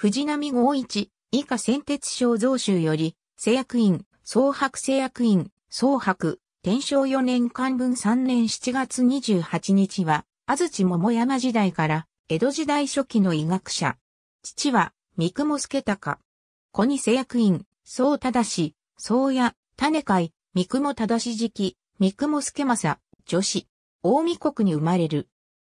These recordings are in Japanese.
藤波五一、以下先鉄省増州より、製薬院、総白製薬院、総白、天正四年漢文三年七月二十八日は、安土桃山時代から、江戸時代初期の医学者。父は、三雲助隆。子に製薬院、総正、総屋、種会、三雲正時期、三雲助正、女子。大見国に生まれる。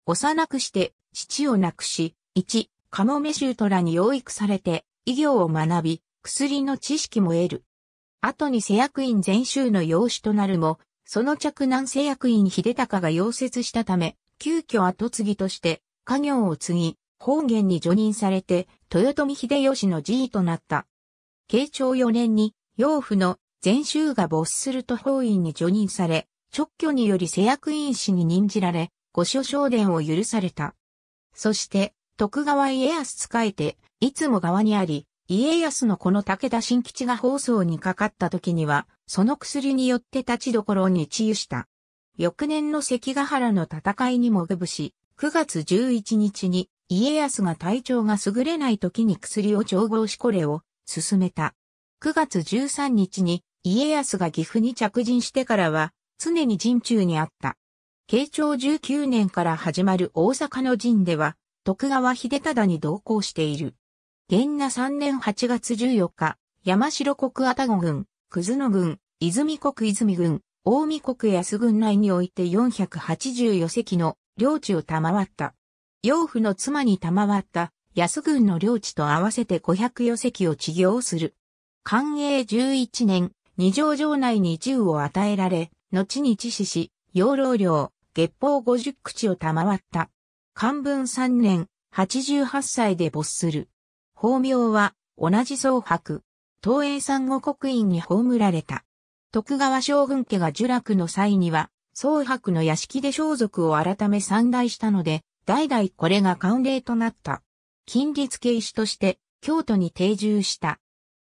幼くして、父を亡くし、一、カモメシュートラに養育されて、医業を学び、薬の知識も得る。後に製薬院全州の養子となるも、その着南製薬院秀隆が溶接したため、急遽後継ぎとして、家業を継ぎ、方言に除任されて、豊臣秀吉の辞位となった。慶長4年に、養父の全州が没すると法院に除任され、直挙により製薬院士に任じられ、御所昇殿を許された。そして、徳川家康使えて、いつも側にあり、家康のこの武田新吉が放送にかかった時には、その薬によって立ちどころに治癒した。翌年の関ヶ原の戦いにもぐぶし、9月11日に家康が体調が優れない時に薬を調合しこれを進めた。9月13日に家康が岐阜に着陣してからは常に陣中にあった。慶長19年から始まる大阪の陣では徳川秀忠に同行している。元那3年8月14日、山城国愛宕郡、葛野郡、泉国泉郡、大見国安郡内において480余席の領地を賜った。養父の妻に賜った安郡の領地と合わせて500余席を治業する。寛永11年、二条城内に銃を与えられ、後に致死し、養老領、月報50口を賜った。漢文三年、八十八歳で没する。法名は、同じ宗伯。東映産後国院に葬られた。徳川将軍家が受落の際には、宗伯の屋敷で装束を改め散大したので、代々これが慣例となった。近立系師として、京都に定住した。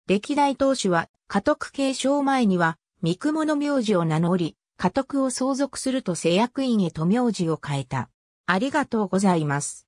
歴代当主は、家督継承前には、三雲の名字を名乗り、家督を相続すると制約院へと名字を変えた。ありがとうございます。